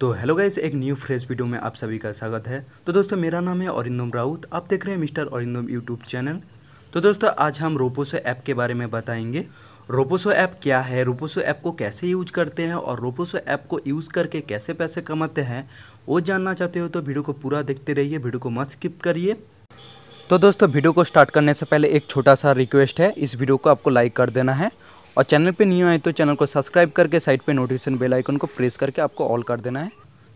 तो hello guys एक new fresh video में आप सभी का स्वागत है तो दोस्तों मेरा नाम है औरिंदम राउत आप देख रहे हैं मिस्टर औरिंदम यूट्यूब चैनल तो दोस्तों आज हम रोपोसो ऐप के बारे में बताएंगे रोपोसो ऐप क्या है रोपोसो ऐप को कैसे यूज करते हैं और रोपोसो ऐप को यूज़ करके कैसे पैसे कमाते हैं वो जानना चाहते हो तो वीडियो को पूरा देखते रहिए वीडियो को मत स्किप करिए तो दोस्तों वीडियो को स्टार्ट करने से पहले एक छोटा सा रिक्वेस्ट है इस वीडियो को आपको लाइक कर देना है और चैनल पे नहीं आए तो चैनल को सब्सक्राइब करके साइड पे नोटिफिकेशन बेल आइकन को प्रेस करके आपको ऑल कर देना है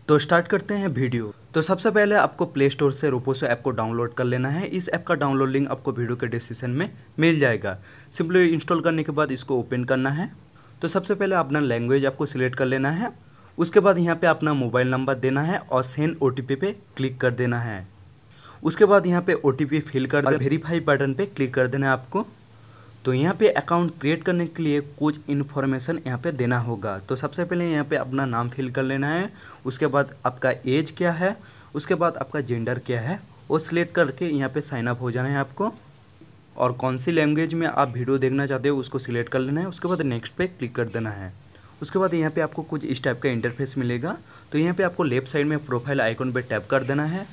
तो स्टार्ट करते हैं वीडियो तो सबसे पहले आपको प्ले स्टोर से रोपोसो ऐप को डाउनलोड कर लेना है इस ऐप का डाउनलोड लिंक आपको वीडियो के डिस्क्रिप्शन में मिल जाएगा सिंपली इंस्टॉल करने के बाद इसको ओपन करना है तो सबसे पहले अपना लैंग्वेज आपको सिलेक्ट कर लेना है उसके बाद यहाँ पे अपना मोबाइल नंबर देना है और सेंड ओ पे क्लिक कर देना है उसके बाद यहाँ पे ओ टी फिल कर वेरीफाई बटन पे क्लिक कर देना है आपको तो यहाँ पे अकाउंट क्रिएट करने के लिए कुछ इन्फॉर्मेशन यहाँ पे देना होगा तो सबसे पहले यहाँ पे अपना नाम फिल कर लेना है उसके बाद आपका एज क्या है उसके बाद आपका जेंडर क्या है वो सिलेक्ट करके यहाँ पे साइन अप हो जाना है आपको और कौन सी लैंग्वेज में आप वीडियो देखना चाहते हो उसको सिलेक्ट कर लेना है उसके बाद नेक्स्ट पे क्लिक कर देना है उसके बाद यहाँ पे आपको कुछ इस टाइप का इंटरफेस मिलेगा तो यहाँ पे आपको लेफ्ट साइड में प्रोफाइल आइकन पे टैप कर देना है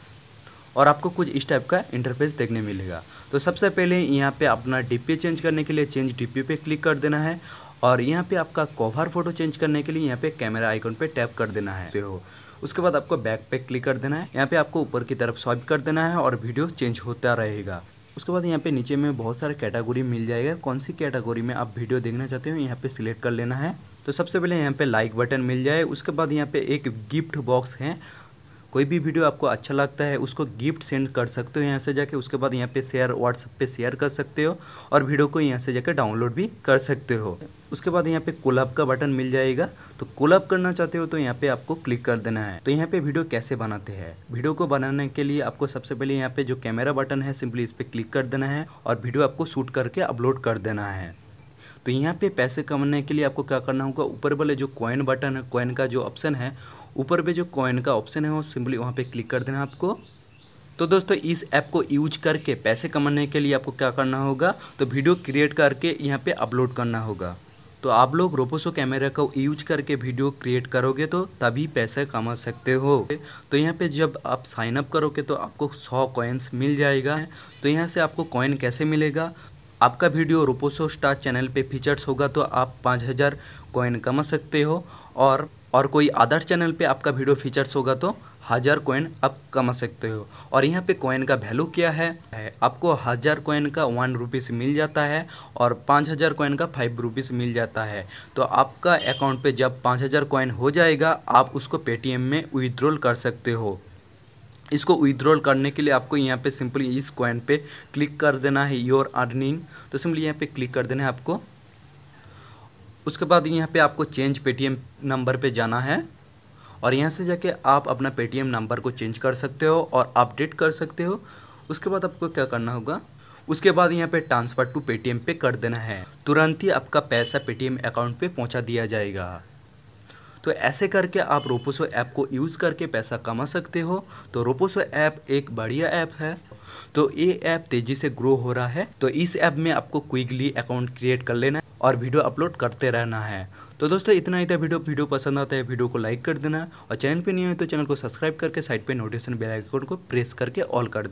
और आपको कुछ इस टाइप का इंटरफेस देखने मिलेगा तो सबसे पहले यहाँ पे अपना डीपी चेंज करने के लिए चेंज डीपी पे क्लिक कर देना है और यहाँ पे आपका कवर फोटो चेंज करने के लिए यहाँ पे कैमरा आइकन पे टैप कर देना है हो तो उसके बाद आपको बैक पे क्लिक कर देना है यहाँ पे आपको ऊपर की तरफ स्वाइप कर देना है और वीडियो चेंज होता रहेगा उसके बाद यहाँ पे नीचे में बहुत सारे कैटेगरी मिल जाएगा कौन सी कैटेगरी में आप वीडियो देखना चाहते हो यहाँ पे सिलेक्ट कर लेना है तो सबसे पहले यहाँ पे लाइक बटन मिल जाए उसके बाद यहाँ पे एक गिफ्ट बॉक्स है कोई भी वीडियो आपको अच्छा लगता है उसको गिफ्ट सेंड कर सकते हो यहाँ से जाके उसके बाद यहाँ पे शेयर व्हाट्सअप पे शेयर कर सकते हो और वीडियो को यहाँ से जाके डाउनलोड भी कर सकते हो उसके बाद यहाँ पे कोलाब का बटन मिल जाएगा तो कोलाब करना चाहते हो तो यहाँ पे आपको क्लिक कर देना है तो यहाँ पे वीडियो कैसे बनाते हैं वीडियो को बनाने के लिए आपको सबसे पहले यहाँ पे जो कैमरा बटन है सिंपली इस पर क्लिक कर देना है और वीडियो आपको शूट करके अपलोड कर देना है तो यहाँ पे पैसे कमाने के लिए आपको क्या करना होगा ऊपर वाले जो कॉइन बटन है कॉइन का जो ऑप्शन है ऊपर पे जो कॉइन का ऑप्शन है वो सिंपली वहाँ पे क्लिक कर देना आपको तो दोस्तों इस ऐप को यूज करके पैसे कमाने के लिए आपको क्या करना होगा तो वीडियो क्रिएट करके यहाँ पे अपलोड करना होगा तो आप लोग रोपोसो कैमरा का यूज करके वीडियो क्रिएट करोगे तो तभी पैसे कमा सकते हो तो यहाँ पे जब आप साइन अप करोगे तो आपको 100 कॉइन्स मिल जाएगा तो यहाँ से आपको कॉइन कैसे मिलेगा आपका वीडियो रोपोसो स्टार चैनल पे फीचर्स होगा तो आप 5000 कॉइन कमा सकते हो और और कोई अदर चैनल पे आपका वीडियो फीचर्स होगा तो हज़ार कोइन आप कमा सकते हो और यहाँ पे कोइन का वैल्यू क्या है आपको हज़ार कोइन का वन रुपीज़ मिल जाता है और पाँच हज़ार कोइन का फाइव रुपीज़ मिल जाता है तो आपका अकाउंट पे जब पाँच हज़ार कोइन हो जाएगा आप उसको पेटीएम में विदड्रोल कर सकते हो इसको विदड्रॉल करने के लिए आपको यहाँ पे सिंपली इस कॉइन पे क्लिक कर देना है योर अर्निंग तो सिंपली यहाँ पे क्लिक कर देना है आपको उसके बाद यहाँ पे आपको चेंज पेटीएम नंबर पे जाना है और यहाँ से जाके आप अपना पेटीएम नंबर को चेंज कर सकते हो और अपडेट कर सकते हो उसके बाद आपको क्या करना होगा उसके बाद यहाँ पे ट्रांसफ़र टू पेटीएम पे कर देना है तुरंत ही आपका पैसा पेटीएम अकाउंट पे पहुँचा दिया जाएगा तो ऐसे करके आप रोपोसो ऐप को यूज़ करके पैसा कमा सकते हो तो रोपोसो ऐप एक बढ़िया ऐप है तो ये ऐप तेज़ी से ग्रो हो रहा है तो इस ऐप में आपको क्विकली अकाउंट क्रिएट कर लेना और वीडियो अपलोड करते रहना है तो दोस्तों इतना ही था वीडियो वीडियो पसंद आता है वीडियो को लाइक कर देना और चैनल पे नहीं हो तो चैनल को सब्सक्राइब करके साइड पे नोटिफिकेशन बेल आइकन को प्रेस करके ऑल कर देना